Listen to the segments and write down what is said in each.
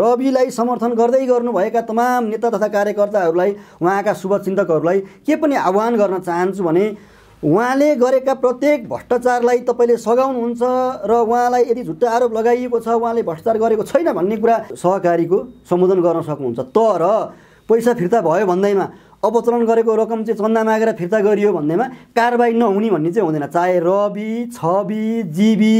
रविलाई समर्थन गर्दै गर्नुभएका तमाम नेता तथा कार्यकर्ताहरूलाई उहाँका शुभचिन्तकहरूलाई के पनि आह्वान गर्न चाहन्छु भने उहाँले गरेका प्रत्येक भ्रष्टाचारलाई तपाईँले सघाउनुहुन्छ र उहाँलाई यदि झुट्टा आरोप लगाइएको छ उहाँले भ्रष्टाचार गरेको छैन भन्ने कुरा सहकारीको सम्बोधन गर्न सक्नुहुन्छ तर पैसा फिर्ता भयो भन्दैमा अपचलन गरेको रकम चाहिँ चन्दा मागेर फिर्ता गरियो भन्दैमा कारवाही नहुने भन्ने चाहिँ हुँदैन चाहे रवि छवि जीवी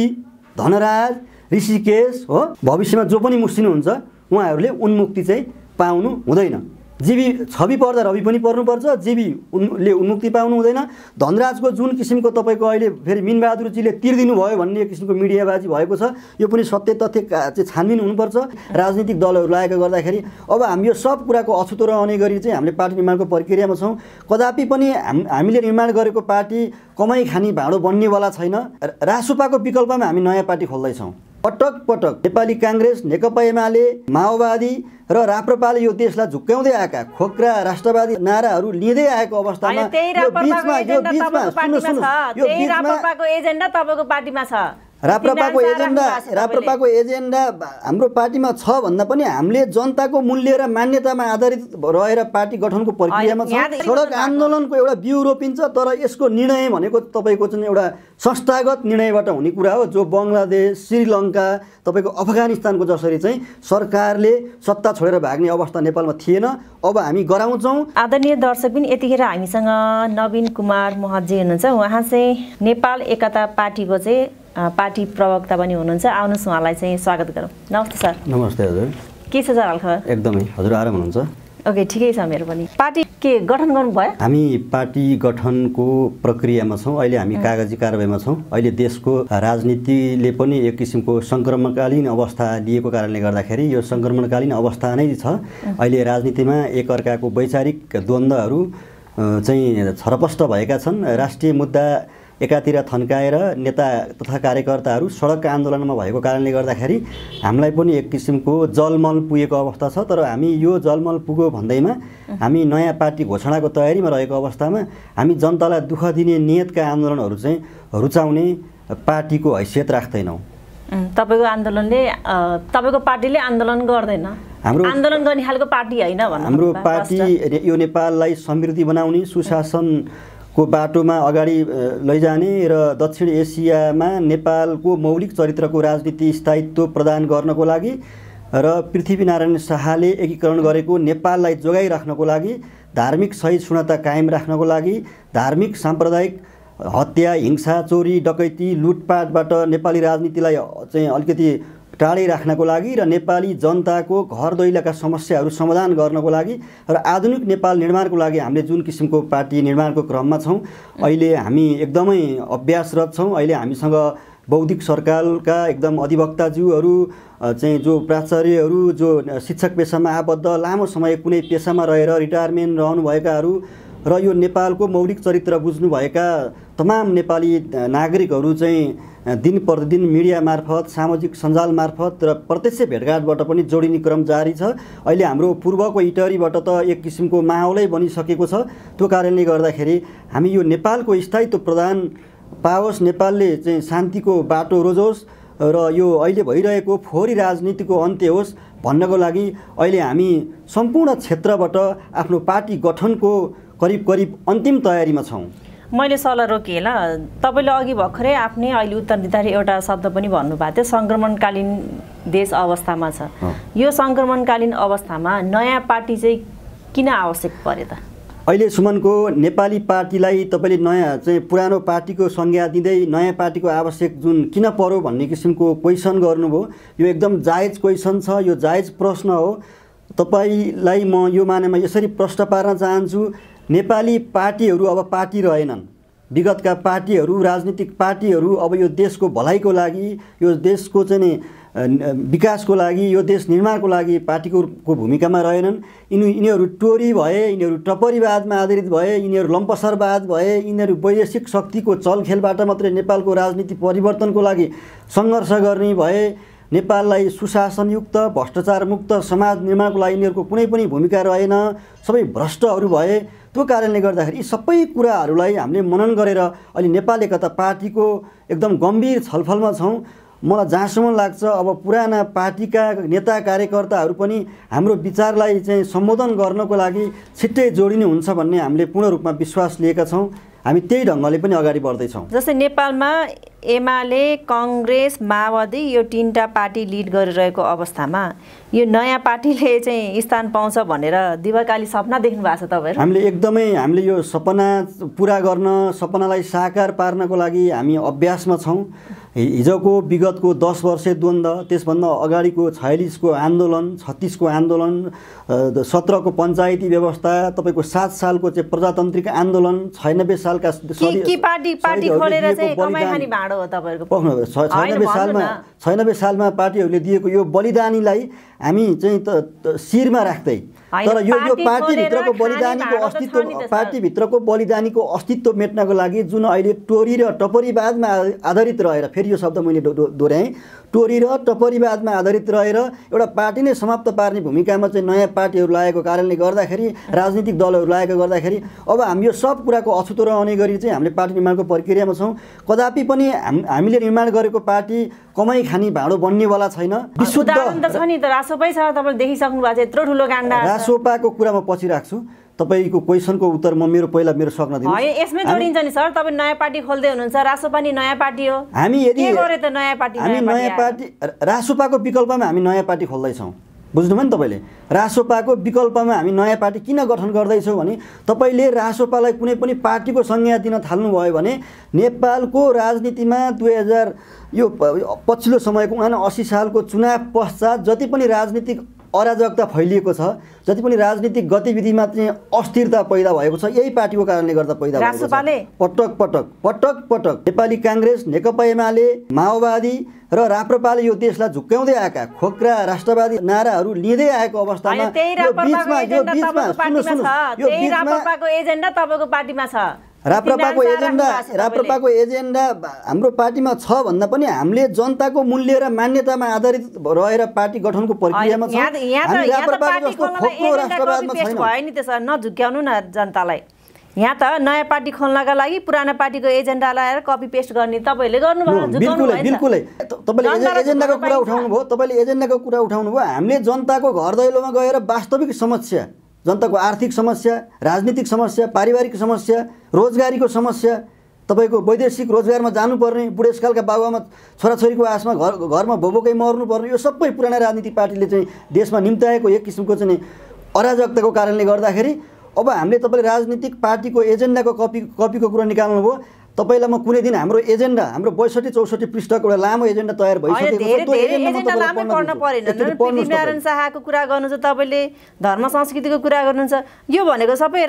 धनराज ऋषिकेश हो भविष्यमा जो पनि मुस्लिम हुन्छ उहाँहरूले उन्मुक्ति चाहिँ पाउनु हुँदैन जीवी छवि पर्दा रवि पनि पर्नुपर्छ जीवी उनले उन्मुक्ति पाउनु हुँदैन धनराजको जुन किसिमको तपाईँको अहिले फेरि मिनबहादुरजीले तिर्दिनु भयो भन्ने एक किसिमको मिडियाबाजी भएको छ यो पनि सत्य तथ्य चाहिँ छानबिन हुनुपर्छ राजनीतिक दलहरू लागेको गर्दाखेरि अब हामी यो सब कुराको अछुतो रहने गरी चाहिँ हामीले पार्टी निर्माणको प्रक्रियामा छौँ कदापि पनि हाम हामीले निर्माण गरेको पार्टी कमाइ खाने भाँडो बन्नेवाला छैन रासुपाको विकल्पमा हामी नयाँ पार्टी खोल्दैछौँ पटक पटक नेपाली काङ्ग्रेस नेकपा एमाले माओवादी र राप्रपाले यो देशलाई झुक्क्याउँदै आएका खोक्रा राष्ट्रवादी नाराहरू लिँदै आएको अवस्थामा यो बिचमा यो बिचमा सुन्नु यो एजेन्डा पार्टीमा छ राप्रपाको एजेन्डा राप्रपाको एजेन्डा हाम्रो पार्टीमा छ भन्दा पनि हामीले जनताको मूल्य र मान्यतामा आधारित रहेर पार्टी गठनको प्रक्रियामा छ सडक आन्दोलनको एउटा बिउ रोपिन्छ तर यसको निर्णय भनेको तपाईँको चाहिँ एउटा संस्थागत निर्णयबाट हुने कुरा हो जो बङ्गलादेश श्रीलङ्का तपाईँको अफगानिस्तानको जसरी चाहिँ सरकारले सत्ता छोडेर भाग्ने अवस्था नेपालमा थिएन अब हामी गराउँछौँ आदरणीय दर्शक पनि यतिखेर हामीसँग नवीन कुमार महजी हुनुहुन्छ उहाँ चाहिँ नेपाल एकता पार्टीको चाहिँ पार्टी प्रवक्ता पनि हुनुहुन्छ आउनुहोस् उहाँलाई चाहिँ स्वागत गरौँ नमस्ते सर नमस्ते हजुर के छ सर हालखबर एकदमै हजुर आराम हुनुहुन्छ ओके ठिकै छ मेरो पनि पार्टी के गठन गर्नुभयो हामी पार्टी गठनको प्रक्रियामा छौँ अहिले हामी कागजी कारवाहीमा छौँ अहिले देशको राजनीतिले पनि एक किसिमको सङ्क्रमणकालीन अवस्था लिएको कारणले गर्दाखेरि यो सङ्क्रमणकालीन अवस्था नै छ अहिले राजनीतिमा एकअर्काको वैचारिक द्वन्द्वहरू चाहिँ छरपष्ट भएका छन् राष्ट्रिय मुद्दा एकातिर थन्काएर नेता तथा कार्यकर्ताहरू सडकका आन्दोलनमा भएको कारणले गर्दाखेरि हामीलाई पनि एक किसिमको जलमल पुगेको अवस्था छ तर हामी यो जलमल पुग्यो भन्दैमा हामी नयाँ पार्टी घोषणाको तयारीमा रहेको अवस्थामा हामी जनतालाई दुःख दिने नियतका आन्दोलनहरू चाहिँ रुचाउने पार्टीको हैसियत राख्दैनौँ तपाईँको आन्दोलनले तपाईँको पार्टीले आन्दोलन गर्दैन हाम्रो आन्दोलन गर्ने खालको पार्टी होइन हाम्रो पार्टी यो नेपाललाई समृद्धि बनाउने सुशासन को बाटोमा अगाडि लैजाने र दक्षिण एसियामा नेपालको मौलिक चरित्रको राजनीति स्थायित्व प्रदान गर्नको लागि र पृथ्वीनारायण शाहले एकीकरण गरेको नेपाललाई जोगाइराख्नको लागि धार्मिक सहिष्णुता कायम राख्नको लागि धार्मिक साम्प्रदायिक हत्या हिंसा चोरी डकैती लुटपाटबाट नेपाली राजनीतिलाई चाहिँ अलिकति टाढै राख्नको लागि र नेपाली जनताको घर दैलाका समस्याहरू समाधान गर्नको लागि र आधुनिक नेपाल निर्माणको लागि हामीले जुन किसिमको पार्टी निर्माणको क्रममा छौँ अहिले हामी एकदमै अभ्यासरत छौँ अहिले हामीसँग बौद्धिक सरकारका एकदम अधिवक्ताज्यूहरू चाहिँ जो प्राचार्यहरू जो शिक्षक पेसामा आबद्ध लामो समय कुनै पेसामा रहेर रिटायरमेन्ट रहनुभएकाहरू र यो नेपालको मौलिक चरित्र बुझ्नुभएका तमाम नेपाली नागरिकहरू चाहिँ दिन प्रतिदिन मिडिया मार्फत सामाजिक सञ्जाल मार्फत र प्रत्यक्ष भेटघाटबाट पनि जोडिने क्रम जारी छ अहिले हाम्रो पूर्वको इटरीबाट त एक किसिमको माहौलै बनिसकेको छ त्यो कारणले गर्दाखेरि हामी यो नेपालको स्थायित्व प्रदान पाओस् नेपालले चाहिँ शान्तिको बाटो रोजोस् र यो अहिले भइरहेको फोहोरी राजनीतिको अन्त्य होस् भन्नको लागि अहिले हामी सम्पूर्ण क्षेत्रबाट आफ्नो पार्टी गठनको करिब करिब अन्तिम तयारीमा छौँ मैले सल्लाह रोकेँ ल तपाईँले अघि भर्खरै आफ्नै अहिले उत्तर दिँदाखेरि एउटा शब्द पनि भन्नुभएको थियो सङ्क्रमणकालीन देश अवस्थामा छ यो सङ्क्रमणकालीन अवस्थामा नयाँ पार्टी चाहिँ किन आवश्यक पऱ्यो त अहिले सुमनको नेपाली पार्टीलाई तपाईँले नयाँ चाहिँ पुरानो पार्टीको संज्ञा दिँदै नयाँ पार्टीको आवश्यक जुन किन पर्यो भन्ने किसिमको क्वेसन गर्नुभयो यो एकदम जायज क्वेसन छ यो जायज प्रश्न हो तपाईँलाई म यो मानेमा यसरी प्रश्न पार्न चाहन्छु नेपाली पार्टीहरू अब पार्टी रहेनन् विगतका पार्टीहरू राजनीतिक पार्टीहरू अब यो देशको भलाइको लागि यो देशको चाहिँ विकासको लागि यो देश निर्माणको लागि पार्टीको भूमिकामा रहेनन् यिनी यिनीहरू टोरी भए यिनीहरू टपरीवादमा आधारित भए यिनीहरू लम्पसरवाद भए यिनीहरू वैदेशिक शक्तिको चलखेलबाट मात्रै नेपालको राजनीति परिवर्तनको लागि सङ्घर्ष गर्ने भए नेपाललाई सुशासनयुक्त भ्रष्टाचारमुक्त समाज निर्माणको लागि यिनीहरूको कुनै पनि भूमिका रहेन सबै भ्रष्टहरू भए त्यो कारणले गर्दाखेरि यी सबै कुराहरूलाई हामीले मनन गरेर अहिले नेपाल एकता पार्टीको एकदम गम्भीर छलफलमा छौँ मलाई जहाँसम्म लाग्छ अब पुराना पार्टीका नेता कार्यकर्ताहरू पनि हाम्रो विचारलाई चाहिँ सम्बोधन गर्नको लागि छिट्टै जोडिने हुन्छ भन्ने हामीले पूर्ण रूपमा विश्वास लिएका छौँ हामी त्यही ढङ्गले पनि अगाडि बढ्दैछौँ जस्तै नेपालमा एमाले कङ्ग्रेस माओवादी यो तिनवटा पार्टी लिड गरिरहेको अवस्थामा यो नयाँ पार्टीले चाहिँ स्थान पाउँछ भनेर दिवाकाली सपना देख्नु भएको छ तपाईँहरू हामीले एकदमै हामीले यो सपना पुरा गर्न सपनालाई साकार पार्नको लागि हामी अभ्यासमा छौँ हिजोको विगतको दस वर्ष द्वन्द्व त्यसभन्दा अगाडिको छयालिसको आन्दोलन छत्तिसको आन्दोलन सत्रको पञ्चायती व्यवस्था तपाईँको सात सालको चाहिँ प्रजातान्त्रिक आन्दोलन छयानब्बे सालका छयानब्बे सालमा छयानब्बे सालमा पार्टीहरूले दिएको यो बलिदानीलाई हामी चाहिँ त शिरमा राख्दै तर यो यो पार्टीभित्रको बलिदानीको अस्तित्व पार्टीभित्रको बलिदानीको अस्तित्व मेट्नको लागि जुन अहिले टोरी र टपरीवादमा आधारित रहेर फेरि यो शब्द मैले दोहोऱ्याएँ टोरी र टपरीवादमा आधारित रहेर एउटा पार्टी नै समाप्त पार्ने भूमिकामा चाहिँ नयाँ पार्टीहरू लागेको कारणले गर्दाखेरि राजनीतिक दलहरू लागेको गर्दाखेरि अब हामी यो सब कुराको अछुतो रहने गरी चाहिँ हामीले पार्टी निर्माणको प्रक्रियामा छौँ कदापि पनि हामीले निर्माण गरेको पार्टी कमाइ खाने भाँडो बन्नेवाला छैन विशुद्ध छ नि त रासोपै छ तपाईँले देखिसक्नु भएको छ यत्रो ठुलो काण्ड रासोपाको कुरा म पछि राख्छु तपाईँको क्वेसनको उत्तर म मेरो पहिला मेरो सक्न दिनु यसमै जोडिन्छ नि सर तपाईँ नयाँ पार्टी खोल्दै हुनुहुन्छ रासोपा नि नयाँ पार्टी हो हामी यदि नयाँ पार्टी हामी नयाँ पार्टी रासोपाको विकल्पमा हामी नयाँ पार्टी खोल्दैछौँ बुझ्नुभयो नि तपाईँले रासोपाको विकल्पमा हामी नयाँ पार्टी किन गठन गर्दैछौँ भने तपाईँले रासोपालाई कुनै पनि पार्टीको संज्ञा दिन थाल्नुभयो भने नेपालको राजनीतिमा दुई हजार यो पछिल्लो समयको उहाँ अस्सी सालको चुनाव पश्चात जति पनि राजनीतिक अराजकता फैलिएको छ जति पनि राजनीतिक गतिविधिमा चाहिँ अस्थिरता पैदा भएको छ यही पार्टीको कारणले गर्दा पैदा भएको छ पटक पटक पटक पटक नेपाली काङ्ग्रेस नेकपा एमाले माओवादी र राप्रपाले यो देशलाई झुक्क्याउँदै आएका खोक्रा राष्ट्रवादी नाराहरू लिँदै आएको अवस्थामा यो बिचमा यो बिचमा यो बिचमा एजेन्डा तपाईँको पार्टीमा छ राप्रपाको एजेन्डा राप्रपाको एजेन्डा हाम्रो पार्टीमा छ भन्दा पनि हामीले जनताको मूल्य र मान्यतामा आधारित रहेर पार्टी गठनको प्रक्रियामा छ न जनतालाई यहाँ त नयाँ पार्टी खोल्नका लागि पुरानो पार्टीको एजेन्डा लगाएर कपी पेस्ट गर्ने तपाईँहरूले गर्नुभयो बिल्कुलै बिल्कुलै तपाईँले एजेन्डाको कुरा उठाउनु भयो तपाईँले एजेन्डाको कुरा उठाउनु भयो हामीले जनताको घर दैलोमा गएर वास्तविक समस्या जनताको आर्थिक समस्या राजनीतिक समस्या पारिवारिक समस्या रोजगारीको समस्या तपाईँको वैदेशिक रोजगारमा जानुपर्ने बुढेसकालका बाबुआमा छोराछोरीको आशमा घर घरमा भोभोकै मर्नुपर्ने यो सबै पुराना राजनीतिक पार्टीले चाहिँ देशमा निम्ताएको एक किसिमको चाहिँ अराजकताको कारणले गर्दाखेरि अब हामीले तपाईँले राजनीतिक पार्टीको एजेन्डाको कपी कपीको कुरा निकाल्नुभयो तपाईँलाई म कुनै दिन हाम्रो एजेन्डा हाम्रो बैसठी चौसठी पृष्ठको एउटा लामो एजेन्डा तयार भइसक्यो शाहको कुरा गर्नुहुन्छ तपाईँले धर्म संस्कृतिको कुरा गर्नुहुन्छ यो भनेको सबै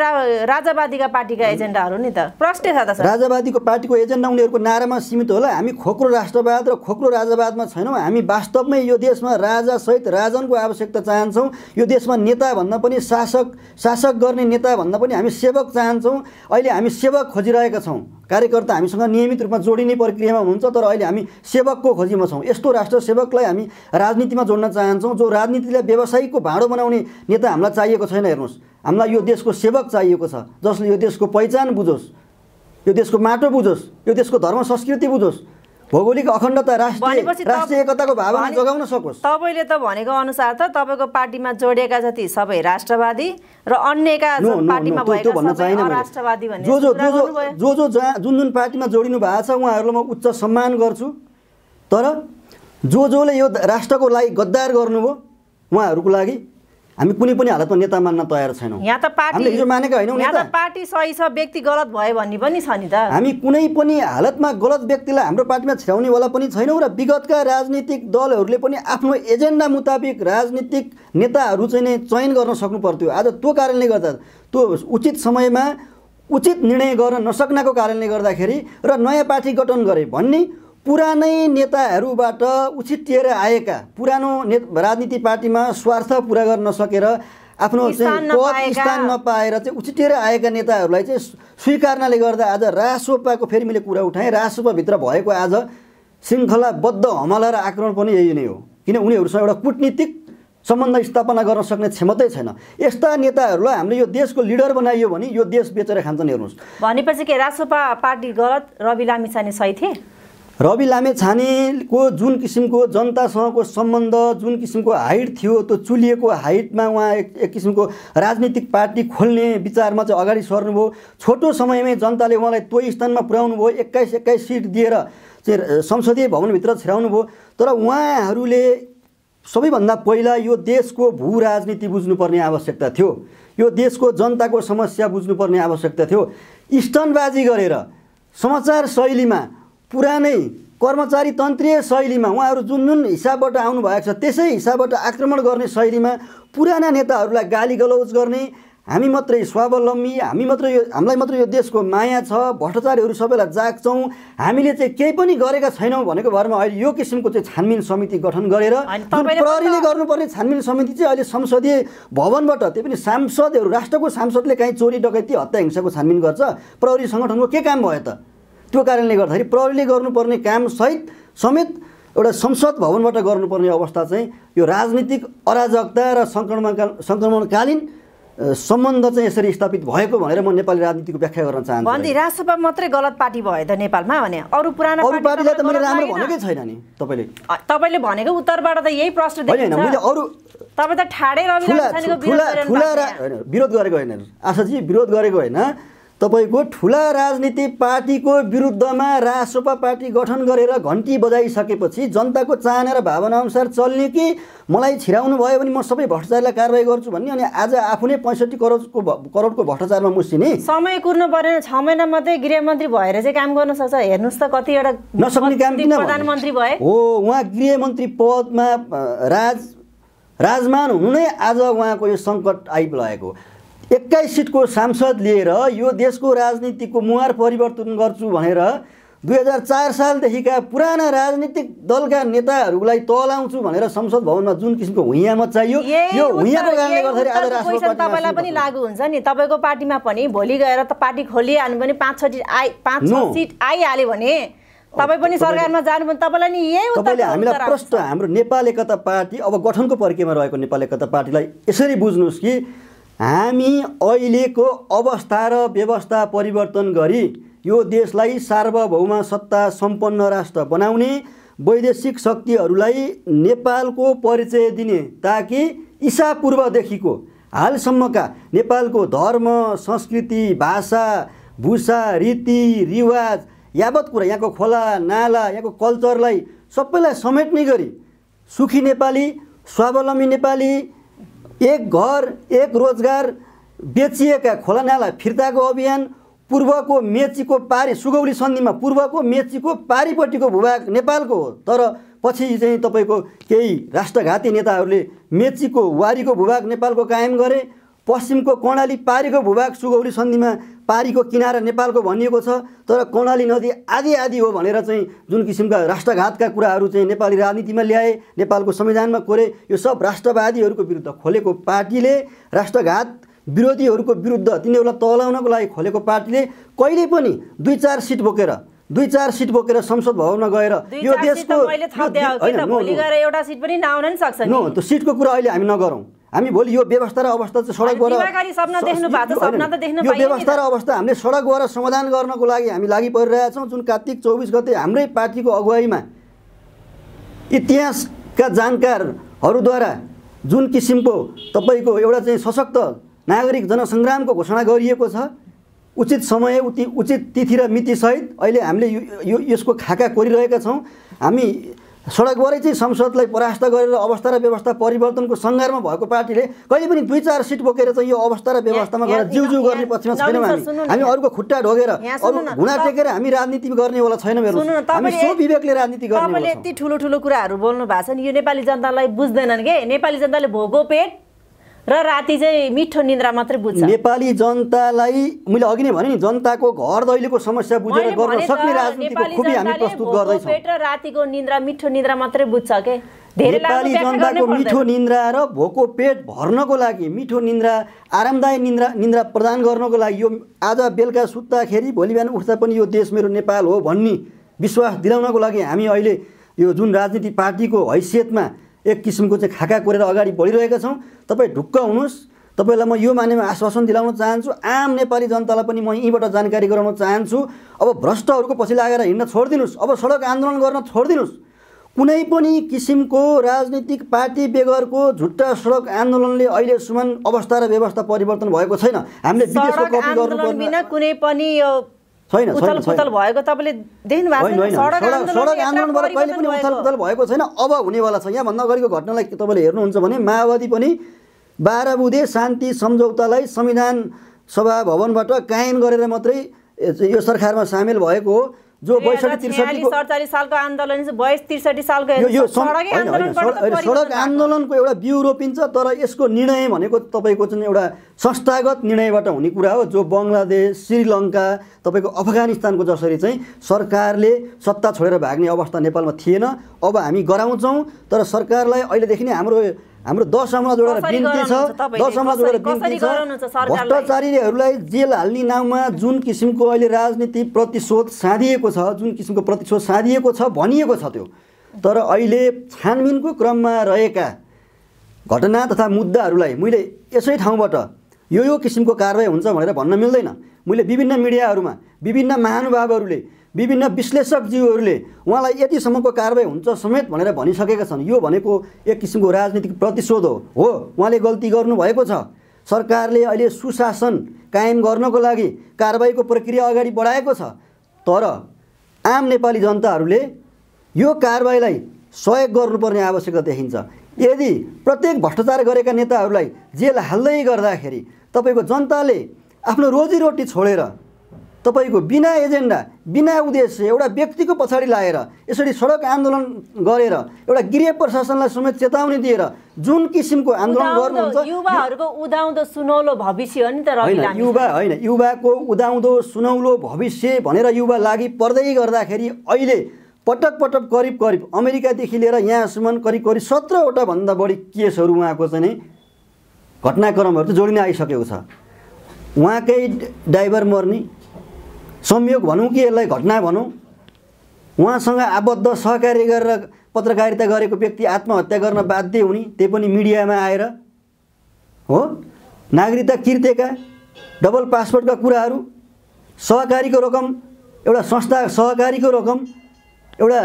राजावादीका पार्टीका एजेन्डाहरू नि त प्रष्ट छ त राजावादीको पार्टीको एजेन्डा उनीहरूको नारामा सीमित होला हामी खोक्रो राष्ट्रवाद र खोक्रो राजावादमा छैनौँ हामी वास्तवमै यो देशमा राजासहित राजनको आवश्यकता चाहन्छौँ यो देशमा नेता नेताभन्दा पनि शासक शासक गर्ने नेता भन्दा पनि हामी सेवक चाहन्छौँ अहिले हामी सेवक खोजिरहेका छौँ कार्यकर्ता हामीसँग नियमित रूपमा जोडिने प्रक्रियामा हुनुहुन्छ तर अहिले हामी सेवकको खोजीमा छौँ यस्तो राष्ट्र सेवकलाई हामी राजनीतिमा जोड्न चाहन्छौँ जो राजनीतिलाई व्यवसायिकको भाँडो बनाउने नेता हामीलाई चाहिएको छैन हेर्नुहोस् हामीलाई यो देशको सेवक चाहिएको छ जसले यो देशको पहिचान बुझोस् यो देशको माटो बुझोस् यो देशको धर्म संस्कृति बुझोस् भौगोलिक अखण्डता राष्ट्रिय एकताको भावना जोगाउन सकोस् तपाईँले त भनेको अनुसार त तपाईँको पार्टीमा जोडिएका जति सबै राष्ट्रवादी र अन्यका पार्टीमा जो जो जो जहाँ जुन जुन पार्टीमा जोडिनु भएको छ उहाँहरूलाई म उच्च सम्मान गर्छु तर जो जोले यो राष्ट्रको लागि गद्दार गर्नुभयो उहाँहरूको लागि हामी कुनै पनि हालतमा नेता मान्न तयार छैनौँ यहाँ त पार्टी हिजो मानेका होइनौँ पार्टी सही छ व्यक्ति गलत भयो भन्ने पनि छ नि त हामी कुनै पनि हालतमा गलत व्यक्तिलाई हाम्रो पार्टीमा छिराउनेवाला पनि छैनौँ र विगतका राजनीतिक दलहरूले पनि आफ्नो एजेन्डा मुताबिक राजनीतिक नेताहरू चाहिँ नै चयन गर्न सक्नु पर्थ्यो आज त्यो कारणले गर्दा त्यो उचित समयमा उचित निर्णय गर्न नसक्नको कारणले गर्दाखेरि र नयाँ पार्टी गठन गरे भन्ने पुरानै नेताहरूबाट उछिटिएर आएका पुरानो ने राजनीति पार्टीमा स्वार्थ पुरा गर्न सकेर आफ्नो चाहिँ पद स्थान नपाएर चाहिँ उछिटिएर आएका नेताहरूलाई चाहिँ स्वीकार्नाले गर्दा आज रासोपाको फेरि मैले कुरा उठाएँ रासोपाभित्र भएको आज श्रृङ्खलाबद्ध हमला र आक्रमण पनि यही नै हो किन उनीहरूसँग एउटा कुटनीतिक सम्बन्ध स्थापना गर्न सक्ने क्षमतै छैन यस्ता नेताहरूलाई हामीले यो देशको लिडर बनाइयो भने यो देश बेचेर खान्छन् हेर्नुहोस् भनेपछि के रासोपा पार्टी गलत रवि लामिछाने सही थिए रवि लामेछानेको जुन किसिमको जनतासँगको सम्बन्ध जुन किसिमको हाइट थियो त्यो चुलिएको हाइटमा उहाँ एक एक किसिमको राजनीतिक पार्टी खोल्ने विचारमा चाहिँ अगाडि सर्नुभयो छोटो समयमै जनताले उहाँलाई त्यो स्थानमा पुर्याउनु भयो एक्काइस एक्काइस सिट दिएर चाहिँ संसदीय भवनभित्र छिराउनु भयो तर उहाँहरूले सबैभन्दा पहिला यो देशको भू राजनीति बुझ्नुपर्ने आवश्यकता थियो यो देशको जनताको समस्या बुझ्नुपर्ने आवश्यकता थियो स्टनबाजी गरेर समाचार शैलीमा पुरानै कर्मचारी तन्त्रीय शैलीमा उहाँहरू जुन जुन हिसाबबाट आउनुभएको छ त्यसै हिसाबबाट आक्रमण गर्ने शैलीमा पुराना नेताहरूलाई गाली गलौज गर्ने हामी मात्रै स्वावलम्बी हामी मात्रै यो हामीलाई मात्रै यो देशको माया छ भ्रष्टाचारीहरू सबैलाई जाग्छौँ हामीले चाहिँ केही पनि गरेका छैनौँ भनेको भरमा अहिले यो किसिमको चाहिँ छानबिन समिति गठन गरेर प्रहरीले गर्नुपर्ने छानबिन समिति चाहिँ अहिले संसदीय भवनबाट त्यो पनि सांसदहरू राष्ट्रको सांसदले काहीँ चोरी डकैती हत्या हिंसाको छानबिन गर्छ प्रहरी सङ्गठनको के काम भयो त त्यो कारणले गर्दाखेरि प्रहरीले गर्नुपर्ने काम सहित समेत एउटा संसद भवनबाट गर्नुपर्ने अवस्था चाहिँ यो राजनीतिक अराजकता र सङ्क्रमणका सङ्क्रमणकालीन सम्बन्ध चाहिँ यसरी स्थापित भएको भनेर म नेपाली राजनीतिको व्याख्या गर्न चाहन्छु राजसभा मात्रै गलत पार्टी भयो त नेपालमा भने अरू पुरानो अरू पार्टीलाई त मैले राम्रो भनेकै छैन नि तपाईँले तपाईँले भनेको उत्तरबाट त यही प्रश्न होइन मैले अरू तपाईँ त ठाडै विरोध गरेको होइन आशाजी विरोध गरेको होइन तपाईँको ठुला राजनीति पार्टीको विरुद्धमा रासोपा पार्टी गठन गरेर घन्टी बजाइसकेपछि जनताको चाहना र भावनाअनुसार चल्ने कि मलाई छिराउनु भयो भने म सबै भ्रष्टाचारलाई कारवाही गर्छु भन्ने अनि आज आफू नै पैँसठी करोडको करोडको भ्रष्टाचारमा मुसिने समय कुर्नु परेन छ महिना मात्रै गृहमन्त्री भएर चाहिँ काम गर्न सक्छ हेर्नुहोस् त कतिवटा नसक्ने काम प्रधानमन्त्री भए हो उहाँ गृहमन्त्री पदमा राज राजमान हुनु नै आज उहाँको यो सङ्कट आइपुगेको एक्काइस सिटको सांसद लिएर यो देशको राजनीतिको मुहार परिवर्तन गर्छु भनेर दुई हजार चार सालदेखिका पुराना राजनीतिक दलका नेताहरूलाई तलाउँछु भनेर संसद भवनमा जुन किसिमको हुइयामत चाहियो यो गर्दाखेरि तपाईँलाई पनि लागु हुन्छ नि तपाईँको पार्टीमा पनि भोलि गएर त पार्टी खोलिहाल्नु भने पाँच छ सिट आइ पाँच छ सिट आइहाल्यो भने तपाईँ पनि सरकारमा जानु भने तपाईँलाई नि यही तपाईँले हामीलाई प्रश्न हाम्रो नेपाल एकता पार्टी अब गठनको प्रक्रियामा रहेको नेपाल एकता पार्टीलाई यसरी बुझ्नुहोस् कि हामी अहिलेको अवस्था र व्यवस्था परिवर्तन गरी यो देशलाई सार्वभौम सत्ता सम्पन्न राष्ट्र बनाउने वैदेशिक शक्तिहरूलाई नेपालको परिचय दिने ताकि इसापूर्वदेखिको हालसम्मका नेपालको धर्म संस्कृति भाषा भूषा रीति रिवाज यावत कुरा यहाँको खोला नाला यहाँको कल्चरलाई सबैलाई समेट्ने गरी सुखी नेपाली स्वावलम्बी नेपाली एक घर एक रोजगार बेचिएका खोलानाला फिर्ताको अभियान पूर्वको मेचीको पारी सुगौली सन्धिमा पूर्वको मेचीको पारिपट्टिको भूभाग नेपालको हो तर पछि चाहिँ तपाईँको केही राष्ट्रघाती नेताहरूले मेचीको वारीको भूभाग नेपालको कायम गरे पश्चिमको कर्णाली पारीको भूभाग सुगौली सन्धिमा पारीको किनारा नेपालको भनिएको छ तर कर्णाली नदी आदि आदि हो भनेर चाहिँ जुन किसिमका राष्ट्रघातका कुराहरू चाहिँ नेपाली राजनीतिमा ल्याए नेपालको संविधानमा कोरे यो सब राष्ट्रवादीहरूको विरुद्ध खोलेको पार्टीले राष्ट्रघात विरोधीहरूको विरुद्ध तिनीहरूलाई तलाउनको लागि खोलेको पार्टीले कहिले पनि दुई चार सिट बोकेर दुई चार सिट बोकेर संसद भवनमा गएर यो देशको एउटा सिट पनि नआउन सक्छ त्यो सिटको कुरा अहिले हामी नगरौँ हामी भोलि यो व्यवस्था र अवस्था चाहिँ सडक गएर यो व्यवस्था र अवस्था हामीले सडक गएर समाधान गर्नको लागि हामी लागि परिरहेछौँ जुन कार्तिक चौबिस गते हाम्रै पार्टीको अगुवाईमा इतिहासका जानकारहरूद्वारा जुन किसिमको तपाईँको एउटा चाहिँ सशक्त नागरिक जनसङ्ग्रामको घोषणा गरिएको छ उचित समय उति उचित तिथि र मितिसहित अहिले हामीले यो यसको खाका कोरिरहेका छौँ हामी सडकभरि चाहिँ संसदलाई परास्त गरेर अवस्था र व्यवस्था परिवर्तनको सङ्घारमा भएको पार्टीले कहिले पनि दुई चार सिट बोकेर चाहिँ यो अवस्था र व्यवस्थामा गएर जिउ जिउ गर्ने पक्षमा छैनौँ हामी हामी अरूको खुट्टा ढोगेर अरू घुँडा टेकेर हामी राजनीति गर्नेवाला छैनौँ हामी सो विवेकले राजनीति गर्ने यति ठुलो ठुलो कुराहरू बोल्नु भएको छ नि यो नेपाली जनतालाई बुझ्दैनन् के नेपाली जनताले भोगो पेट र राति चाहिँ मिठो निन्द्रा मात्रै बुझ्छ नेपाली जनतालाई मैले अघि नै भने नि जनताको घर दैलोको समस्या बुझेर गर्न सक्ने राजनीतिको खुबी हामी प्रस्तुत गर्दैछौँ र रातिको निन्द्रा मिठो निन्द्रा मात्रै बुझ्छ के नेपाली जनताको मिठो निन्द्रा र भोको पेट भर्नको लागि मिठो निन्द्रा आरामदायी निन्द्रा निन्द्रा प्रदान गर्नको लागि यो आज बेलुका सुत्दाखेरि भोलि बिहान उठ्दा पनि यो देश मेरो नेपाल हो भन्ने विश्वास दिलाउनको लागि हामी अहिले यो जुन राजनीति पार्टीको हैसियतमा एक किसिमको चाहिँ खाका कोरेर अगाडि बढिरहेका छौँ तपाईँ ढुक्क हुनुहोस् तपाईँलाई म यो मानेमा आश्वासन दिलाउन चाहन्छु आम नेपाली जनतालाई पनि म यहीँबाट जानकारी गराउन चाहन्छु अब भ्रष्टहरूको पछि लागेर हिँड्न छोडिदिनुहोस् अब सडक आन्दोलन गर्न छोडिदिनुहोस् कुनै पनि किसिमको राजनीतिक पार्टी बेगरको झुट्टा सडक आन्दोलनले अहिले सुमन अवस्था र व्यवस्था परिवर्तन भएको छैन हामीले विदेशको कपी गर्नु कुनै पनि यो छैन उथल भएको भएको छैन अब हुनेवाला छ यहाँभन्दा अगाडिको घटनालाई तपाईँले हेर्नुहुन्छ भने माओवादी पनि बाह्र बुधे शान्ति सम्झौतालाई संविधान सभा भवनबाट कायम गरेर मात्रै यो सरकारमा सामेल भएको हो जो बैसठी सालको आन्दोलन सालको सडक आन्दोलनको एउटा बिउ रोपिन्छ तर यसको निर्णय भनेको तपाईँको चाहिँ एउटा संस्थागत निर्णयबाट हुने कुरा हो जो बङ्गलादेश श्रीलङ्का तपाईँको अफगानिस्तानको जसरी चाहिँ सरकारले सत्ता छोडेर भाग्ने अवस्था नेपालमा थिएन अब हामी गराउँछौँ तर सरकारलाई अहिलेदेखि नै हाम्रो हाम्रो दसौँमा जोडेर बिन्ती छ दसौँमा जोडेर बिन्ती छ भ्रष्टाचारीहरूलाई जेल हाल्ने नाउँमा जुन किसिमको अहिले राजनीति प्रतिशोध साधिएको छ जुन किसिमको प्रतिशोध साधिएको छ भनिएको छ त्यो तर अहिले छानबिनको क्रममा रहेका घटना तथा मुद्दाहरूलाई मैले यसै ठाउँबाट यो यो किसिमको कारवाही हुन्छ भनेर भन्न मिल्दैन मैले विभिन्न मिडियाहरूमा विभिन्न महानुभावहरूले विभिन्न विश्लेषकज्यूहरूले उहाँलाई यतिसम्मको कारवाही हुन्छ समेत भनेर भनिसकेका छन् यो भनेको एक किसिमको राजनीतिक प्रतिशोध हो हो उहाँले गल्ती गर्नुभएको छ सरकारले अहिले सुशासन कायम गर्नको लागि कारवाहीको प्रक्रिया अगाडि बढाएको छ तर आम नेपाली जनताहरूले यो कारवाहीलाई सहयोग गर्नुपर्ने आवश्यकता देखिन्छ यदि प्रत्येक भ्रष्टाचार गरेका नेताहरूलाई जेल हाल्दै गर्दाखेरि तपाईँको जनताले आफ्नो रोजीरोटी छोडेर तपाईँको बिना एजेन्डा बिना उद्देश्य एउटा व्यक्तिको पछाडि लागेर यसरी सडक आन्दोलन गरेर एउटा गृह प्रशासनलाई समेत चेतावनी दिएर जुन किसिमको आन्दोलन गर्नुहुन्छ युवाहरूको उदाउँदो सुनौलो भविष्य हो नि त होइन युवा होइन युवाको उदाउँदो सुनौलो भविष्य भनेर युवा लागि पर्दै गर्दाखेरि अहिले पटक पटक करिब करिब अमेरिकादेखि लिएर यहाँसम्म करिब करिब सत्रवटा भन्दा बढी केसहरू उहाँको चाहिँ घटनाक्रमहरू चाहिँ जोडिन आइसकेको छ उहाँकै ड्राइभर मर्ने संयोग भनौँ कि यसलाई घटना भनौँ उहाँसँग आबद्ध सहकारी गरेर पत्रकारिता गरेको व्यक्ति आत्महत्या गर्न बाध्य हुने त्यही पनि मिडियामा आएर हो नागरिकता किर्तेका डबल पासपोर्टका कुराहरू सहकारीको रकम एउटा संस्था सहकारीको रकम एउटा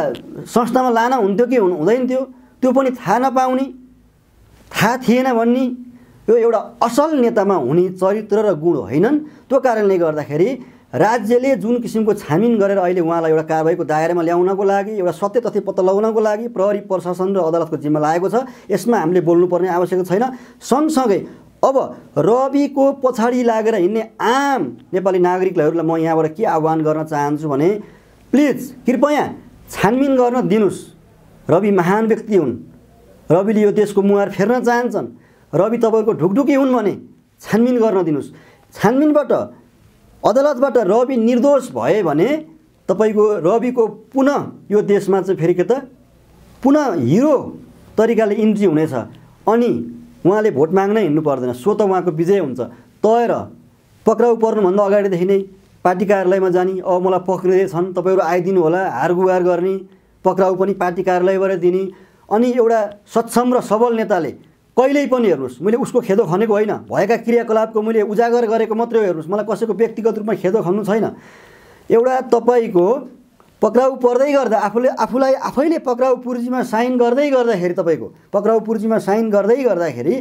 संस्थामा लान हुन्थ्यो कि हुँदैन थियो त्यो पनि थाहा नपाउने थाहा थिएन भन्ने यो एउटा असल नेतामा हुने चरित्र र गुण होइनन् त्यो कारणले गर्दाखेरि राज्यले जुन किसिमको छानबिन गरेर अहिले उहाँलाई एउटा कारवाहीको दायरामा ल्याउनको लागि एउटा सत्य तथ्य पत्ता लगाउनको लागि प्रहरी प्रशासन र अदालतको जिम्मा लागेको छ यसमा हामीले बोल्नुपर्ने आवश्यकता छैन सँगसँगै अब रविको पछाडि लागेर हिँड्ने आम नेपाली नागरिकहरूलाई म यहाँबाट के आह्वान गर्न चाहन्छु भने प्लिज कृपया छानबिन गर्न दिनुहोस् रवि महान व्यक्ति हुन् रविले यो देशको मुहार फेर्न चाहन्छन् रवि तपाईँको ढुकढुकी हुन् भने छानबिन गर्न दिनुहोस् छानबिनबाट अदालतबाट रवि निर्दोष भए भने तपाईँको रविको पुनः यो देशमा चाहिँ फेरि के त पुनः हिरो तरिकाले इन्ट्री हुनेछ अनि उहाँले भोट माग्नै हिँड्नु पर्दैन सो त उहाँको विजय हुन्छ तर पक्राउ पर्नुभन्दा अगाडिदेखि नै पार्टी कार्यालयमा जाने अब मलाई पक्रिँदैछन् तपाईँहरू आइदिनु होला हारगुहार गर्ने पक्राउ पनि पार्टी कार्यालयबाट दिने अनि एउटा सक्षम र सबल नेताले कहिल्यै पनि हेर्नुहोस् मैले उसको खेदो खनेको होइन भएका क्रियाकलापको मैले उजागर गरेको मात्रै हो हेर्नुहोस् मलाई कसैको व्यक्तिगत रूपमा खेदो खन्नु छैन एउटा तपाईँको पक्राउ पर्दै गर्दा आफूले आफूलाई आफैले पक्राउ पुर्जीमा साइन गर्दै गर्दाखेरि तपाईँको पक्राउ पुर्जीमा साइन गर्दै गर्दाखेरि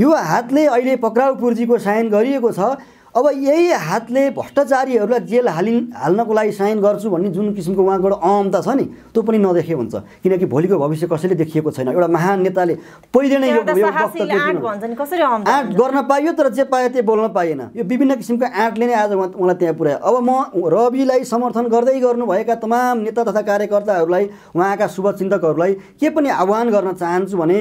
यो हातले अहिले पक्राउ पुर्जीको साइन गरिएको छ अब यही हातले भ्रष्टाचारीहरूलाई जेल हालिन हाल्नको लागि साइन गर्छु भन्ने जुन किसिमको उहाँको एउटा अहमता छ नि त्यो पनि नदेखे हुन्छ किनकि भोलिको भविष्य कसैले देखिएको छैन एउटा महान नेताले पहिले नै आँट गर्न पाइयो तर जे पायो त्यही बोल्न पाइएन यो विभिन्न किसिमको आँटले नै आज उहाँलाई त्यहाँ पुऱ्यायो अब म रविलाई समर्थन गर्दै गर्नुभएका तमाम नेता तथा कार्यकर्ताहरूलाई उहाँका शुभचिन्तकहरूलाई के पनि आह्वान गर्न चाहन्छु भने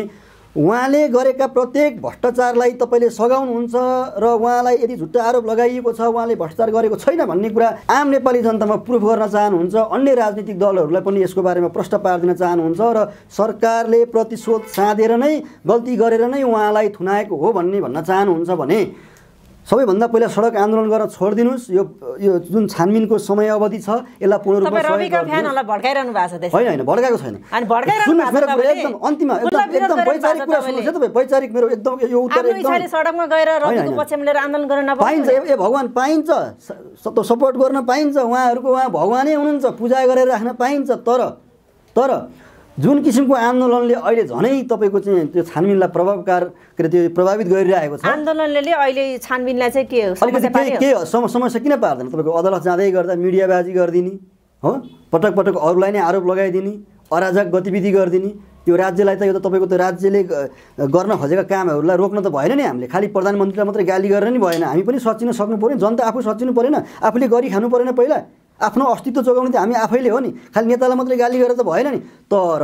उहाँले गरेका प्रत्येक भ्रष्टाचारलाई तपाईँले सघाउनुहुन्छ र उहाँलाई यदि झुट्टा आरोप लगाइएको छ उहाँले भ्रष्टाचार गरेको छैन भन्ने कुरा आम नेपाली जनतामा प्रुफ गर्न चाहनुहुन्छ अन्य राजनीतिक दलहरूलाई पनि यसको बारेमा प्रश्न पारिदिन चाहनुहुन्छ र सरकारले प्रतिशोध साँधेर नै गल्ती गरेर नै उहाँलाई थुनाएको हो भन्ने भन्न चाहनुहुन्छ भने सबैभन्दा पहिला सडक आन्दोलन गरेर छोडिदिनुहोस् यो यो जुन छानबिनको समय अवधि छ यसलाई पूर्ण रूपमा होइन होइन भड्काएको छैन एकदम वैचारिक मेरो एकदम यो उत्तर पाइन्छ ए भगवान् पाइन्छ सपोर्ट गर्न पाइन्छ उहाँहरूको उहाँ भगवानै हुनुहुन्छ पूजा गरेर राख्न पाइन्छ तर तर जुन किसिमको आन्दोलनले अहिले झनै तपाईँको चाहिँ त्यो छानबिनलाई प्रभावकार के अरे त्यो प्रभावित गरिरहेको छ आन्दोलनले अहिले छानबिनलाई चाहिँ के अलिकति के समस्या किन पार्दैन तपाईँको अदालत जाँदै गर्दा मिडियाबाजी गरिदिने हो पटक पटक अरूलाई नै आरोप लगाइदिने अराजक गतिविधि गरिदिने त्यो राज्यलाई त यो त तपाईँको त राज्यले गर्न खोजेका कामहरूलाई रोक्न त भएन नि हामीले खालि प्रधानमन्त्रीलाई मात्रै गाली गरेर नि भएन हामी पनि सचिन सक्नु पऱ्यो जनता आफू सचिनु परेन आफूले गरी खानु परेन पहिला आफ्नो अस्तित्व जोगाउने त हामी आफैले हो नि खालि नेतालाई मात्रै गाली गरेर त भएन नि तर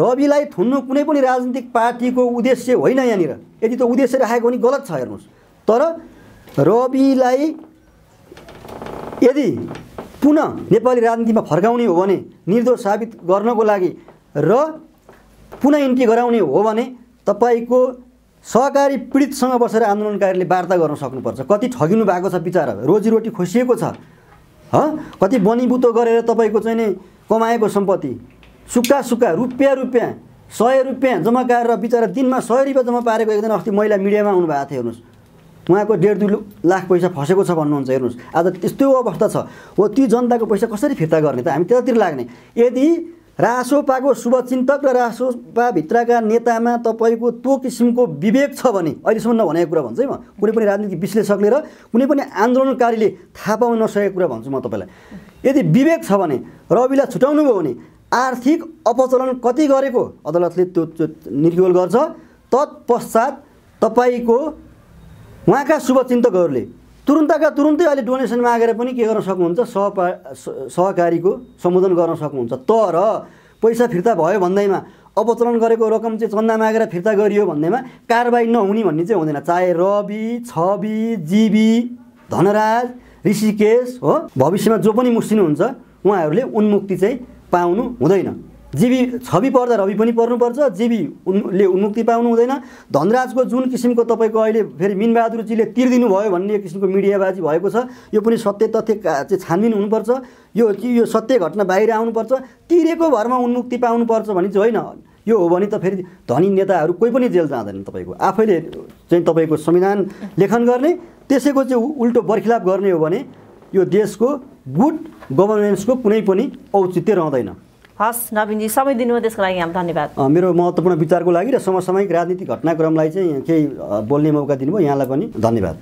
रविलाई थुन्नु कुनै पनि राजनीतिक पार्टीको उद्देश्य होइन यहाँनिर यदि त उद्देश्य राखेको भने गलत छ हेर्नुहोस् तर रविलाई यदि पुनः नेपाली राजनीतिमा फर्काउने हो भने निर्दोष साबित गर्नको लागि र पुनः इन्ट्री गराउने हो भने तपाईँको सहकारी पीडितसँग बसेर आन्दोलनकारीले वार्ता गर्न सक्नुपर्छ कति ठगिनु भएको छ बिचरा रोजीरोटी खोसिएको छ कति बनिबुतो गरेर तपाईँको चाहिँ नि कमाएको सम्पत्ति सुक्खा सुक्खा रुपियाँ रुपियाँ सय रुपियाँ जम्मा गरेर बिचरा दिनमा सय रुपियाँ जम्मा पारेको एकदम अस्ति महिला मिडियामा आउनुभएको थियो हेर्नुहोस् उहाँको डेढ दुई लाख पैसा फसेको छ भन्नुहुन्छ हेर्नुहोस् आज त्यस्तो अवस्था छ हो ती जनताको पैसा कसरी फिर्ता गर्ने त हामी त्यतातिर लाग्ने यदि रासोपाको शुभचिन्तक र रासोपाभित्रका नेतामा तपाईँको त्यो किसिमको विवेक छ भने अहिलेसम्म नभनेको कुरा भन्छु है म कुनै पनि राजनीतिक विश्लेषकले र कुनै पनि आन्दोलनकारीले थाहा पाउन नसकेको कुरा भन्छु म तपाईँलाई यदि विवेक छ भने रविलाई छुट्याउनु भयो भने आर्थिक अपचलन कति गरेको अदालतले त्यो त्यो गर्छ तत्पश्चात तपाईँको उहाँका शुभचिन्तकहरूले तुरुन्तका तुरुन्तै अहिले डोनेसन मागेर पनि के गर्न सक्नुहुन्छ सहपा सहकारीको सम्बोधन गर्न सक्नुहुन्छ तर पैसा फिर्ता भयो भन्दैमा अपचलन गरेको रकम चाहिँ चन्दा मागेर फिर्ता गरियो भन्दैमा कारवाही नहुने भन्ने चाहिँ हुँदैन चाहे रवि छवि जीवी धनराज ऋषिकेश हो भविष्यमा जो पनि मुस्लिनुहुन्छ उहाँहरूले उन्मुक्ति चाहिँ पाउनु हुँदैन जीवी छवि पर्दा रवि पनि पर्नुपर्छ जीवी उनले उन्मुक्ति पाउनु हुँदैन धनराजको जुन किसिमको तपाईँको अहिले फेरि मिनबहादुरजीले तिर्दिनु भयो भन्ने एक किसिमको मिडियाबाजी भएको छ यो पनि सत्य तथ्य चाहिँ छानबिन हुनुपर्छ यो कि यो सत्य घटना बाहिर आउनुपर्छ तिरेको भरमा उन्मुक्ति पाउनुपर्छ भने चाहिँ होइन यो हो भने त फेरि धनी नेताहरू कोही पनि जेल जाँदैन तपाईँको आफैले चाहिँ तपाईँको संविधान लेखन गर्ने त्यसैको चाहिँ उल्टो बर्खिलाप गर्ने हो भने यो देशको गुड गभर्नेन्सको कुनै पनि औचित्य रहँदैन हस् नवीनजी समय दिनुभयो त्यसको लागि हामी धन्यवाद मेरो महत्त्वपूर्ण विचारको लागि र समसामयिक राजनीतिक घटनाक्रमलाई चाहिँ केही बोल्ने मौका दिनुभयो यहाँलाई पनि धन्यवाद